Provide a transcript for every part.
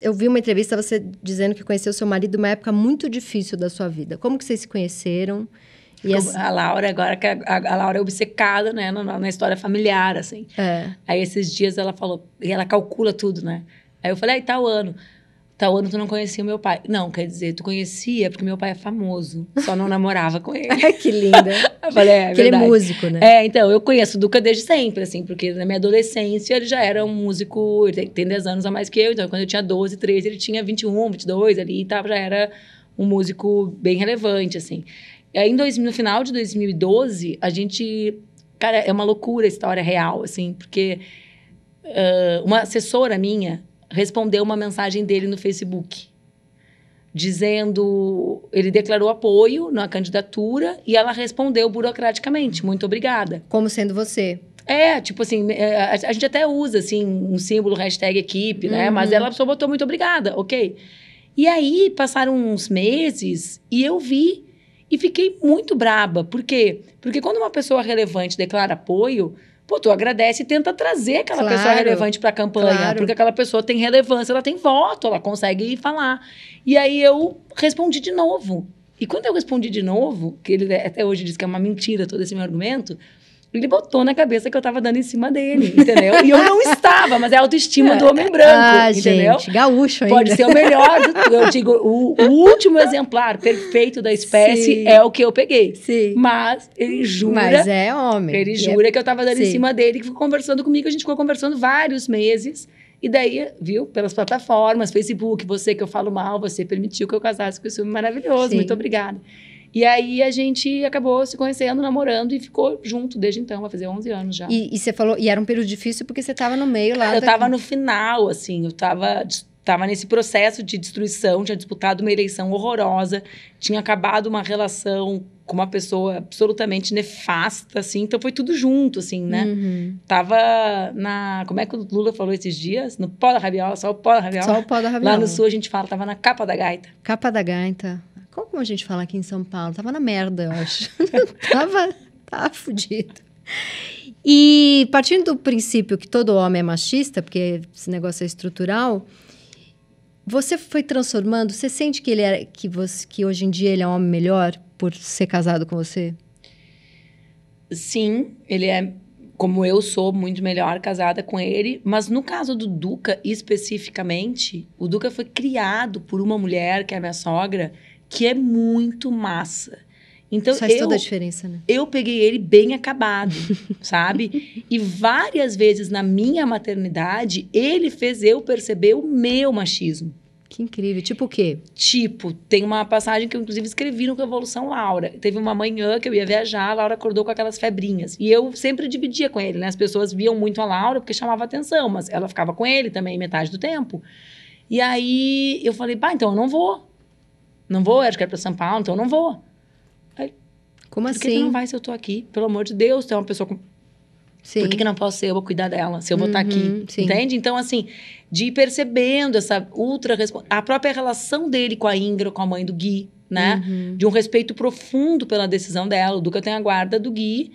Eu vi uma entrevista você dizendo que conheceu seu marido numa época muito difícil da sua vida. Como que vocês se conheceram? E A Laura agora, a, a Laura é obcecada, né, na, na história familiar, assim. É. Aí esses dias ela falou, e ela calcula tudo, né? Aí eu falei, aí ah, tá tal ano tal tá, ano tu não conhecia o meu pai. Não, quer dizer, tu conhecia porque meu pai é famoso, só não namorava com ele. que linda. eu falei, é, é, que ele é músico, né? É, então, eu conheço o Duca desde sempre, assim, porque na minha adolescência ele já era um músico, ele tem 10 anos a mais que eu, então quando eu tinha 12, 13, ele tinha 21, 22 ali e tá, já era um músico bem relevante, assim. E aí, em dois, no final de 2012, a gente... Cara, é uma loucura a história real, assim, porque... Uh, uma assessora minha respondeu uma mensagem dele no Facebook dizendo, ele declarou apoio na candidatura e ela respondeu burocraticamente, muito obrigada. Como sendo você? É, tipo assim, é, a, gente até usa assim um símbolo hashtag equipe, né? Uhum. Mas ela só botou muito obrigada, ok? E aí passaram uns meses e eu vi e fiquei muito braba. Por quê? Porque quando uma pessoa relevante declara apoio, pô, tu agradece e tenta trazer aquela claro, pessoa relevante para a campanha, claro. porque aquela pessoa tem relevância, ela tem voto, ela consegue falar. E aí eu respondi de novo. E quando eu respondi de novo, que ele até hoje diz que é uma mentira todo esse meu argumento, ele botou na cabeça que eu tava dando em cima dele, entendeu? E eu não estava, mas é a autoestima do homem branco, ah, entendeu? Gente, gaúcho ainda. Pode ser o melhor, do, eu digo, o, o, último exemplar perfeito da espécie Sim. é o que eu peguei. Sim. Mas ele jura... Mas é homem. Ele é jura é... que eu tava dando Sim. em cima dele, que foi conversando comigo, a gente ficou conversando vários meses. E daí, viu, pelas plataformas, Facebook, você que eu falo mal, você permitiu que eu casasse com esse homem maravilhoso, Sim. muito obrigada. E aí a gente acabou se conhecendo, namorando e ficou junto desde então, vai fazer 11 anos já. E, e você falou, e era um período difícil porque você estava no meio lá. eu estava no final, assim, eu estava estava nesse processo de destruição, tinha disputado uma eleição horrorosa, tinha acabado uma relação com uma pessoa absolutamente nefasta, assim, então foi tudo junto, assim, né? Uhum. Tava na. Como é que o Lula falou esses dias? No pó da rabiola, só o pó da rabiola. Só o pó da rabiola. Lá no sul a gente fala, tava na capa da gaita. Capa da gaita. Como a gente fala aqui em São Paulo? Tava na merda, eu acho. tava, tava fudido. E partindo do princípio que todo homem é machista, porque esse negócio é estrutural, você foi transformando. Você sente que ele era, que, você, que hoje em dia ele é um homem melhor por ser casado com você? Sim, ele é como eu sou muito melhor casada com ele, mas no caso do Duca especificamente, o Duca foi criado por uma mulher que é minha sogra, que é muito massa. Então, Faz eu, toda a diferença, né? Eu peguei ele bem acabado, sabe? E várias vezes na minha maternidade, ele fez eu perceber o meu machismo. Que incrível. Tipo o quê? Tipo, tem uma passagem que eu, inclusive, escrevi no Revolução Laura. Teve uma manhã que eu ia viajar, a Laura acordou com aquelas febrinhas. E eu sempre dividia com ele, né? As pessoas viam muito a Laura porque chamava atenção, mas ela ficava com ele também metade do tempo. E aí eu falei, pá, então eu não vou. Não vou, eu quero para São Paulo, então eu não vou. Aí, Como assim? Por que, assim? não vai se eu tô aqui? Pelo amor de Deus, tem uma pessoa com... Sim. Por que, que não posso ser? Eu vou cuidar dela, se eu vou estar tá uhum, aqui. Sim. Entende? Então, assim, de ir percebendo essa ultra A própria relação dele com a Ingra, com a mãe do Gui, né? Uhum. De um respeito profundo pela decisão dela. O Duca tem a guarda do Gui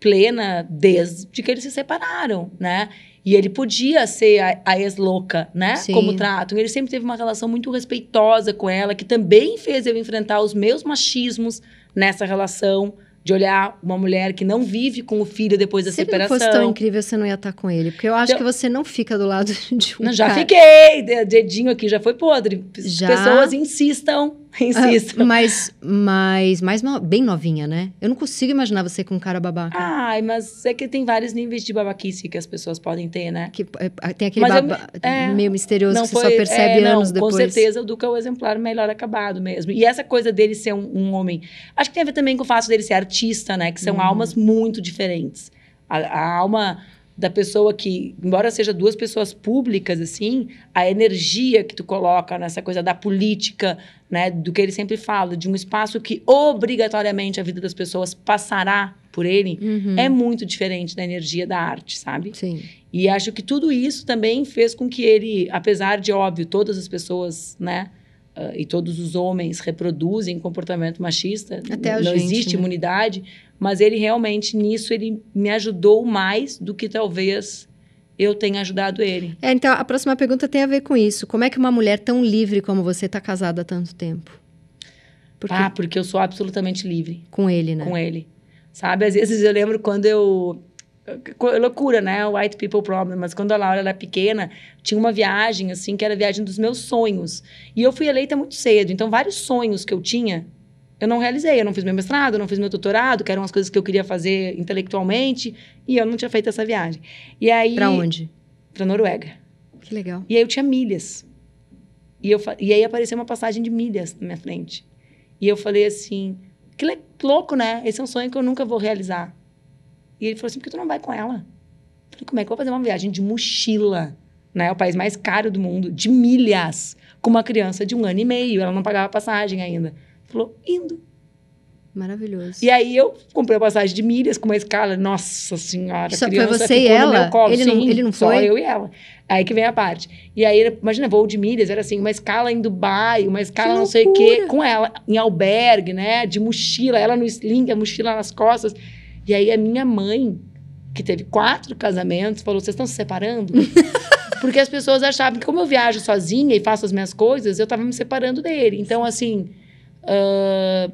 plena desde que eles se separaram, né? E ele podia ser a, a ex-louca, né? Sim. Como trato. Ele sempre teve uma relação muito respeitosa com ela, que também fez eu enfrentar os meus machismos nessa relação. De olhar uma mulher que não vive com o filho depois da Se separação. Se fosse tão incrível, você não ia estar tá com ele. Porque eu acho então que você não fica do lado de um não, Já fiquei! Dedinho aqui já foi podre. Já? Pessoas insistam Insisto. Ah, mas, mas, mas bem novinha, né? Eu não consigo imaginar você com um cara babaca. Ai, mas é que tem vários níveis de babaquice que as pessoas podem ter, né? Que, é, é, tem aquele baba, eu, é, meio misterioso que foi, você só percebe é, não, anos depois. Com certeza o Duca é o exemplar melhor acabado mesmo. E essa coisa dele ser um, um homem. Acho que tem a ver também com o fato dele ser artista, né? Que são hum. almas muito diferentes. A, a, alma da pessoa que, embora seja duas pessoas públicas, assim, a energia que tu coloca nessa coisa da política, né, do que ele sempre fala, de um espaço que obrigatoriamente a vida das pessoas passará por ele, uhum. é muito diferente da energia da arte, sabe? Sim. E acho que tudo isso também fez com que ele, apesar de óbvio, todas as pessoas, né, Uh, e todos os homens reproduzem comportamento machista, Até não gente, existe né? imunidade, mas ele realmente, nisso, ele me ajudou mais do que talvez eu tenha ajudado ele. É, então, a próxima pergunta tem a ver com isso. Como é que uma mulher tão livre como você está casada há tanto tempo? Por ah, porque eu sou absolutamente livre. Com ele, né? Com ele. Sabe, às vezes eu lembro quando eu loucura, né? White people problem. Mas quando a Laura era pequena, tinha uma viagem, assim, que era a viagem dos meus sonhos. E eu fui eleita muito cedo. Então, vários sonhos que eu tinha, eu não realizei, eu não fiz meu mestrado, eu não fiz meu doutorado, que eram as coisas que eu queria fazer intelectualmente, e eu não tinha feito essa viagem. E aí... Pra onde? Pra Noruega. Que legal. E aí eu tinha milhas. E, eu, e aí apareceu uma passagem de milhas na minha frente. E eu falei assim, que louco, né? Esse é um sonho que eu nunca vou realizar. E ele falou assim, por que tu não vai com ela? Eu falei, como é que eu vou fazer uma viagem de mochila? Né? É o país mais caro do mundo, de milhas, com uma criança de um ano e meio. Ela não pagava passagem ainda. Falou, indo. Maravilhoso. E aí eu comprei a passagem de milhas com uma escala, nossa senhora, Só criança foi você e ela? Colo, ele, sim, não, ele não foi? Só eu e ela. Aí que vem a parte. E aí, imagina, voo de milhas, era assim, uma escala em Dubai, uma escala não sei o quê, com ela, em albergue, né, de mochila, ela no sling, a mochila nas costas. E aí a minha mãe, que teve quatro casamentos, falou, vocês estão se separando? Porque as pessoas achavam que como eu viajo sozinha e faço as minhas coisas, eu tava me separando dele. Então, assim... Uh,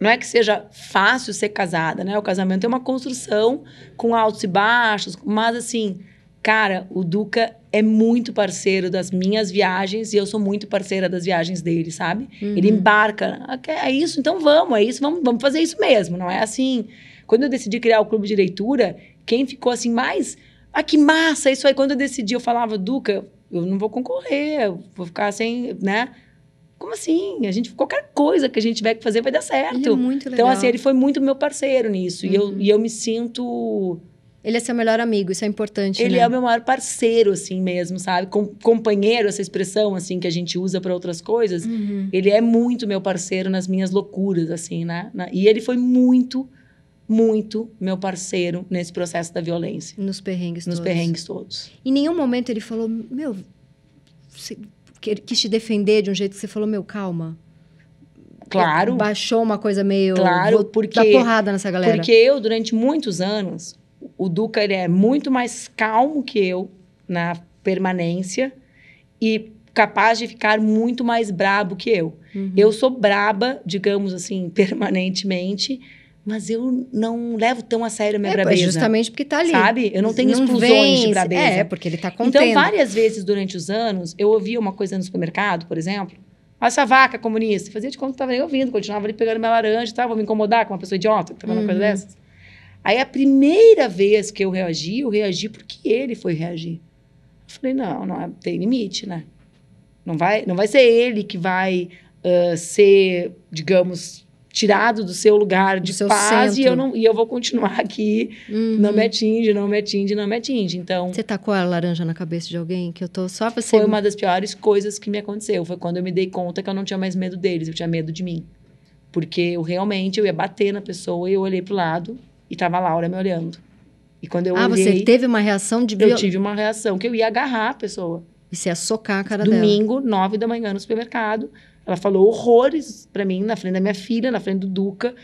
não é que seja fácil ser casada, né? O casamento é uma construção com altos e baixos, mas assim, cara, o Duca é muito parceiro das minhas viagens e eu sou muito parceira das viagens dele, sabe? Uhum. Ele embarca, é isso, então vamos, é isso, vamos, vamos fazer isso mesmo, não é assim. Quando eu decidi criar o clube de leitura, quem ficou assim mais, ah, que massa, isso aí, quando eu decidi, eu falava, Duca, eu não vou concorrer, eu vou ficar sem, né? como assim? A gente, qualquer coisa que a gente tiver que fazer vai dar certo. É muito legal. Então, assim, ele foi muito meu parceiro nisso. Uhum. E, eu, uhum. e eu me sinto. Ele é seu melhor amigo, isso é importante. Ele né? é o meu maior parceiro, assim mesmo, sabe? Com, companheiro, essa expressão, assim, que a gente usa para outras coisas. Uhum. Ele é muito meu parceiro nas minhas loucuras, assim, né? Na, e ele foi muito, muito meu parceiro nesse processo da violência. Nos perrengues Nos todos. Nos perrengues todos. Em nenhum momento ele falou, meu, você que, quis te defender de um jeito que você falou, meu, calma. Claro. É, baixou uma coisa meio. Claro, porque. Dá porrada nessa galera. Porque eu, durante muitos anos, o Duca ele é muito mais calmo que eu na permanência e capaz de ficar muito mais brabo que eu. Uhum. Eu sou braba, digamos assim, permanentemente mas eu não levo tão a sério a minha é, brabeza. Justamente porque tá ali. Sabe? Eu não tenho não explosões vence. de brabeza. É, porque ele tá então, contendo. Então, várias vezes durante os anos, eu ouvia uma coisa no supermercado, por exemplo. Essa vaca comunista. Fazia de conta que estava nem ouvindo, continuava ali pegando minha laranja e tal. Vou me incomodar com uma pessoa idiota que tá falando uhum. coisa dessas. Aí, a primeira vez que eu reagi, eu reagi porque ele foi reagir. Eu falei, não, não é, tem limite, né? Não vai, não vai ser ele que vai uh, ser, digamos, tirado do seu lugar de seu paz e eu, não, e eu vou continuar aqui. Uhum. Não me atinge, não me atinge, não me atinge. Então. Você tacou a laranja na cabeça de alguém? Que eu tô só pra ser... Foi uma das piores coisas que me aconteceu. Foi quando eu me dei conta que eu não tinha mais medo deles, eu tinha medo de mim. Porque eu realmente eu ia bater na pessoa e eu olhei pro lado e tava a Laura me olhando. E quando eu ah, olhei. Ah, você teve uma reação de. Eu tive uma reação que eu ia agarrar a pessoa. E se ia socar a cara Domingo, dela. Domingo, nove da manhã no supermercado ela falou horrores para mim, na frente da minha filha, na frente do Duca.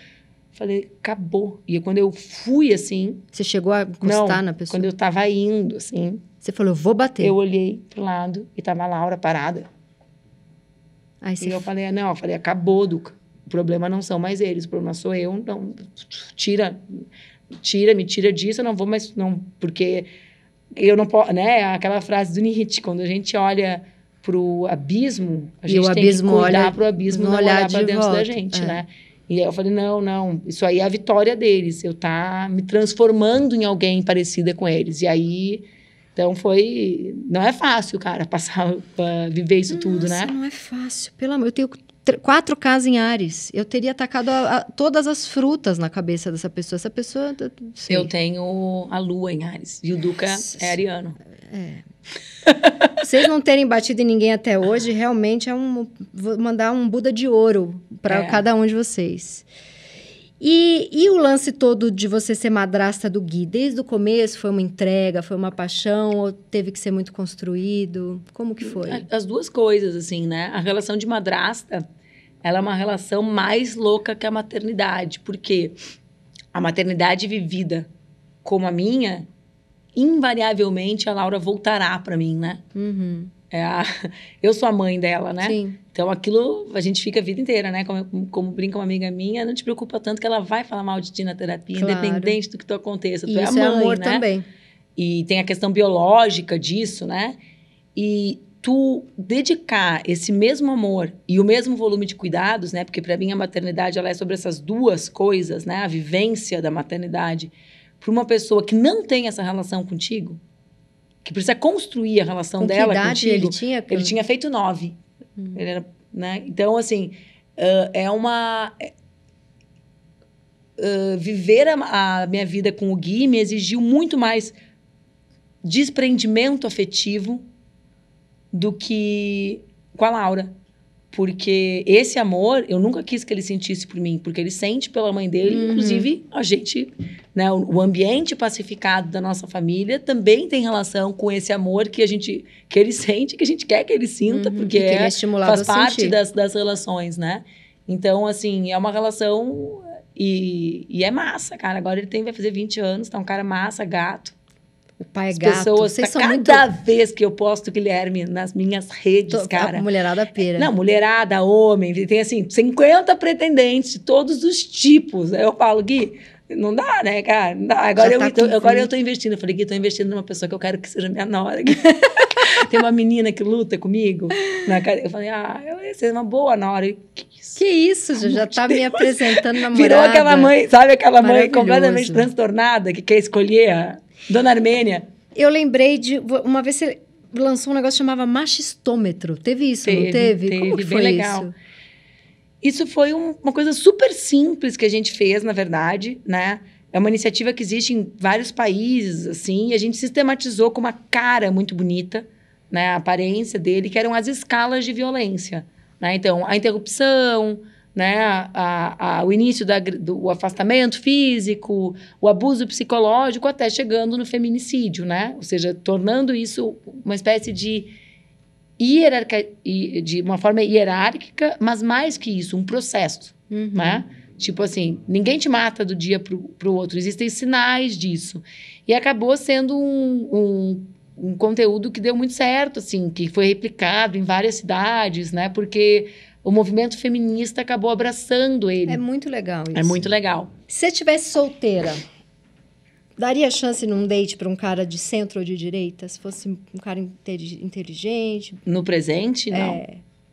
Falei, acabou. E quando eu fui, assim... Você chegou a encostar na pessoa? quando eu tava indo, assim... Você falou, vou bater. Eu olhei pro lado e tava a Laura parada. Aí e eu f... falei, não, eu falei, acabou, Duca. O problema não são mais eles, o problema sou eu. Não, tira, tira, me tira disso, eu não vou mais... Não, porque eu não posso... Né? Aquela frase do Nietzsche, quando a gente olha pro abismo, a gente tem que cuidar para o abismo não olhar, olhar para dentro volta. da gente, é. né? E aí eu falei, não, não, isso aí é a vitória deles, eu tá me transformando em alguém parecida com eles. E aí, então foi, não é fácil, cara, passar, ah, viver isso Nossa, tudo, né? não é fácil, pelo amor, eu tenho quatro casas em Ares. Eu teria atacado a, a, todas as frutas na cabeça dessa pessoa. Essa pessoa. Eu tenho a lua em Ares. E o Duca Nossa, é ariano. É. Vocês não terem batido em ninguém até hoje, realmente é um. Vou mandar um Buda de ouro para é. cada um de vocês. E, e, o lance todo de você ser madrasta do Gui, desde o começo foi uma entrega, foi uma paixão, ou teve que ser muito construído? Como que foi? É, as duas coisas, assim, né? A relação de madrasta, ela é uma relação mais louca que a maternidade, porque a maternidade vivida como a minha invariavelmente a Laura voltará para mim, né? Uhum. É a, eu sou a mãe dela, né? Sim. Então aquilo a gente fica a vida inteira, né? Como, como brinca uma amiga minha, não te preocupa tanto que ela vai falar mal de ti na terapia, claro. independente do que tu aconteça. Tu é Isso é a mãe, é amor né? também. E tem a questão biológica disso, né? E tu dedicar esse mesmo amor e o mesmo volume de cuidados, né? Porque para mim a maternidade ela é sobre essas duas coisas, né? A vivência da maternidade para uma pessoa que não tem essa relação contigo, que precisa construir a relação Com dela que idade contigo. Ele tinha, ele tinha feito nove. Hum. Ele era, né? Então, assim, uh, é uma. Uh, viver a, a minha vida com o Gui me exigiu muito mais desprendimento afetivo do que com a Laura. Porque esse amor, eu nunca quis que ele sentisse por mim, porque ele sente pela mãe dele, uhum. inclusive a gente, né, o ambiente pacificado da nossa família também tem relação com esse amor que a gente que ele sente, que a gente quer que ele sinta, uhum. porque é, é faz parte das, das relações, né? Então, assim, é uma relação e, e, é massa, cara. Agora ele tem, vai fazer 20 anos, tá um cara massa, gato. O pai é gato. Tá são cada muito... vez que eu posto Guilherme nas minhas redes, Tô, cara. A mulherada pera. Não, mulherada, homem, tem assim, 50 pretendentes, todos os tipos. Aí eu falo, Gui, não dá, né, cara? Não dá. Agora, tá eu, estou agora eu tô investindo. Eu falei, Gui, tô investindo numa pessoa que eu quero que seja minha nora. tem uma menina que luta comigo na cara? Eu falei, ah, ia é uma boa nora. Eu, que isso? Que isso, já, já tá Deus. me apresentando namorada. Virou aquela mãe, sabe aquela mãe completamente transtornada que quer escolher a, Dona Armênia. Eu lembrei de. Uma vez você lançou um negócio que chamava machistômetro. Teve isso, teve, não teve? teve Como que foi legal. isso? Isso foi um, uma coisa super simples que a gente fez, na verdade, né? É uma iniciativa que existe em vários países, assim, e a gente sistematizou com uma cara muito bonita, né? A aparência dele, que eram as escalas de violência, né? Então, a interrupção, né, a, a, o início da, do afastamento físico, o abuso psicológico, até chegando no feminicídio, né? Ou seja, tornando isso uma espécie de hierarca, de uma forma hierárquica, mas mais que isso, um processo, uhum. né? Tipo assim, ninguém te mata do dia para o outro, existem sinais disso. E acabou sendo um, um, um conteúdo que deu muito certo, assim, que foi replicado em várias cidades, né? Porque o movimento feminista acabou abraçando ele. É muito legal é isso. É muito legal. Se você tivesse solteira, daria chance num date para um cara de centro ou de direita? Se fosse um cara inteligente? No presente, não. É,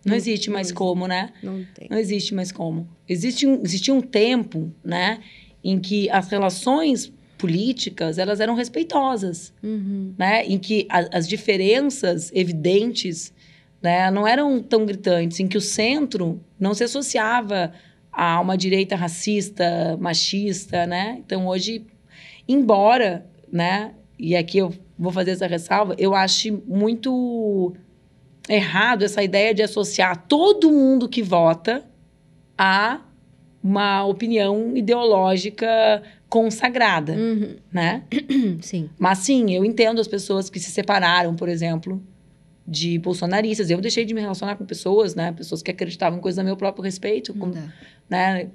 não, não existe não, mais como, né? Não tem. Não existe mais como. Existe um, existia um tempo, né, em que as relações políticas elas eram respeitosas, uhum. né? Em que a, as diferenças evidentes né, não eram tão gritantes, em que o centro não se associava a uma direita racista, machista, né? Então hoje, embora, né? E aqui eu vou fazer essa ressalva, eu acho muito errado essa ideia de associar todo mundo que vota a uma opinião ideológica consagrada, uhum. né? Sim. Mas sim, eu entendo as pessoas que se separaram, por exemplo, de bolsonaristas. Eu deixei de me relacionar com pessoas, né? Pessoas que acreditavam em coisas a meu próprio respeito. Como, né?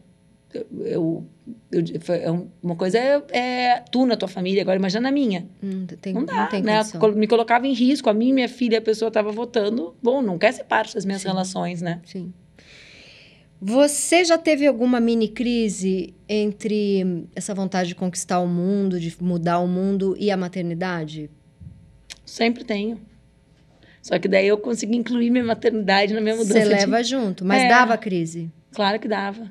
Eu, eu, é uma coisa é, é, tu na tua família, agora imagina na minha. Hum, tem, não dá, não né? Condição. Me colocava em risco. A mim minha filha, a pessoa estava votando. Bom, não quer ser parte das minhas Sim. relações, né? Sim. Você já teve alguma mini crise entre essa vontade de conquistar o mundo, de mudar o mundo e a maternidade? Sempre tenho. Só que daí eu consegui incluir minha maternidade na minha mudança. Você leva de... junto, mas é. dava crise? Claro que dava.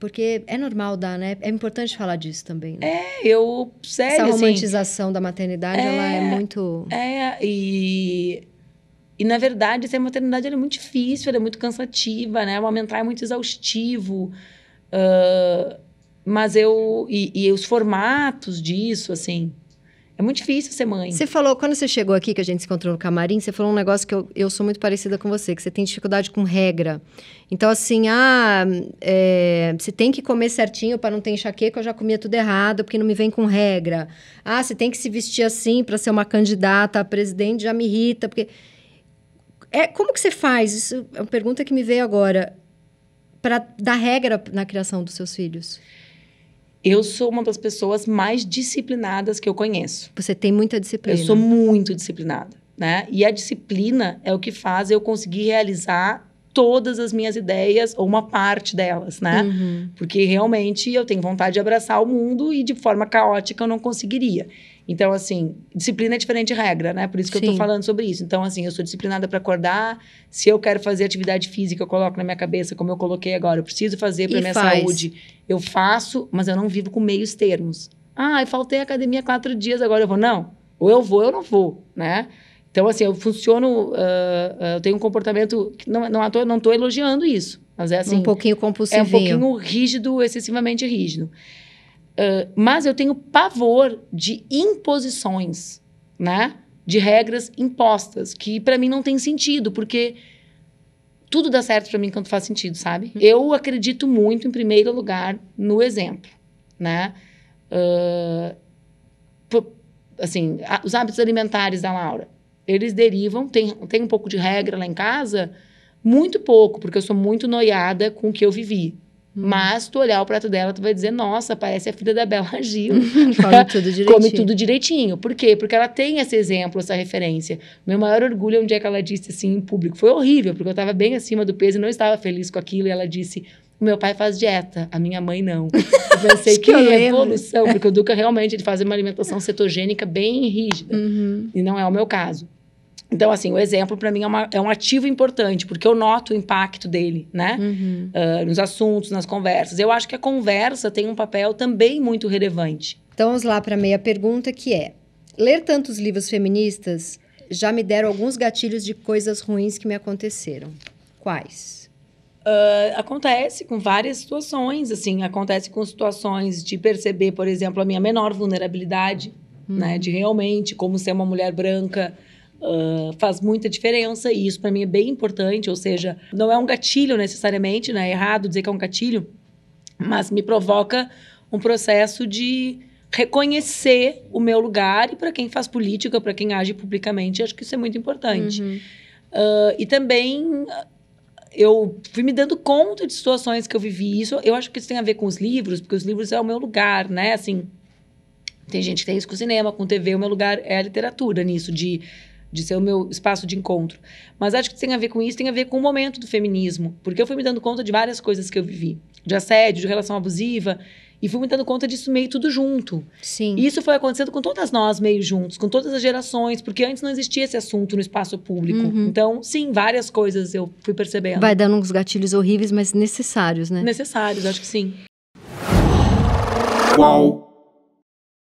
Porque é normal dar, né? É importante falar disso também. Né? É, eu. Sério, Essa assim, romantização assim, da maternidade, é, ela é muito. É, e. E, na verdade, essa assim, maternidade é muito difícil, é muito cansativa, né? Amamentar é muito exaustivo. Uh, mas eu. E, e os formatos disso, assim. É muito difícil ser mãe. Você falou, quando você chegou aqui, que a gente se encontrou no camarim, você falou um negócio que eu, eu sou muito parecida com você, que você tem dificuldade com regra. Então, assim, ah, é, você tem que comer certinho para não ter enxaqueca, eu já comia tudo errado, porque não me vem com regra. Ah, você tem que se vestir assim para ser uma candidata a presidente, já me irrita, porque... É, como que você faz? Isso é uma pergunta que me veio agora. Para dar regra na criação dos seus filhos. Eu sou uma das pessoas mais disciplinadas que eu conheço. Você tem muita disciplina. Eu sou muito disciplinada, né? E a disciplina é o que faz eu conseguir realizar todas as minhas ideias ou uma parte delas, né? Uhum. Porque realmente eu tenho vontade de abraçar o mundo e de forma caótica eu não conseguiria. Então, assim, disciplina é diferente de regra, né? Por isso que Sim. eu tô falando sobre isso. Então, assim, eu sou disciplinada para acordar. Se eu quero fazer atividade física, eu coloco na minha cabeça, como eu coloquei agora, eu preciso fazer para minha faz. saúde. Eu faço, mas eu não vivo com meios termos. Ah, eu faltei academia quatro dias, agora eu vou. Não. Ou eu vou, ou eu não vou, né? Então, assim, eu funciono, uh, uh, eu tenho um comportamento, não, não, estou não elogiando isso, mas é assim... Um pouquinho compulsivo. É um pouquinho rígido, excessivamente rígido. Uh, mas eu tenho pavor de imposições, né? De regras impostas, que para mim não tem sentido, porque tudo dá certo para mim quando faz sentido, sabe? Uhum. Eu acredito muito, em primeiro lugar, no exemplo, né? assim, a, os hábitos alimentares da Laura eles derivam, tem, tem um pouco de regra lá em casa, muito pouco, porque eu sou muito noiada com o que eu vivi. Hum. Mas tu olhar o prato dela, tu vai dizer, nossa, parece a filha da Bela Gil. Come tudo direitinho. Come tudo direitinho. Por quê? Porque ela tem esse exemplo, essa referência. Meu maior orgulho é um dia que ela disse assim em público. Foi horrível, porque eu estava bem acima do peso e não estava feliz com aquilo. E ela disse: o meu pai faz dieta, a minha mãe não. Eu pensei que, que eu é porque o Duca realmente ele faz uma alimentação cetogênica bem rígida. Uhum. E não é o meu caso. Então, assim, o exemplo para mim é, uma, é, um ativo importante, porque eu noto o impacto dele, né? Uhum. Uh, nos assuntos, nas conversas. Eu acho que a conversa tem um papel também muito relevante. Então, vamos lá para a meia pergunta, que é... Ler tantos livros feministas já me deram alguns gatilhos de coisas ruins que me aconteceram. Quais? Uh, acontece com várias situações, assim, acontece com situações de perceber, por exemplo, a minha menor vulnerabilidade, hum. né, de realmente como ser uma mulher branca uh, faz muita diferença e isso para mim é bem importante, ou seja, não é um gatilho necessariamente, né, é errado dizer que é um gatilho, mas me provoca um processo de reconhecer o meu lugar e para quem faz política, para quem age publicamente, acho que isso é muito importante. Uhum. Uh, e também eu fui me dando conta de situações que eu vivi. Isso, eu acho que isso tem a ver com os livros, porque os livros é o meu lugar, né? Assim, tem gente que tem isso com cinema, com TV, o meu lugar é a literatura nisso, de, de ser o meu espaço de encontro. Mas acho que tem a ver com isso, tem a ver com o momento do feminismo, porque eu fui me dando conta de várias coisas que eu vivi, de assédio, de relação abusiva, e fui me dando conta disso meio tudo junto. Sim. E isso foi acontecendo com todas nós meio juntos, com todas as gerações, porque antes não existia esse assunto no espaço público. Uhum. Então, sim, várias coisas eu fui percebendo. Vai dando uns gatilhos horríveis, mas necessários, né? Necessários, acho que sim. Qual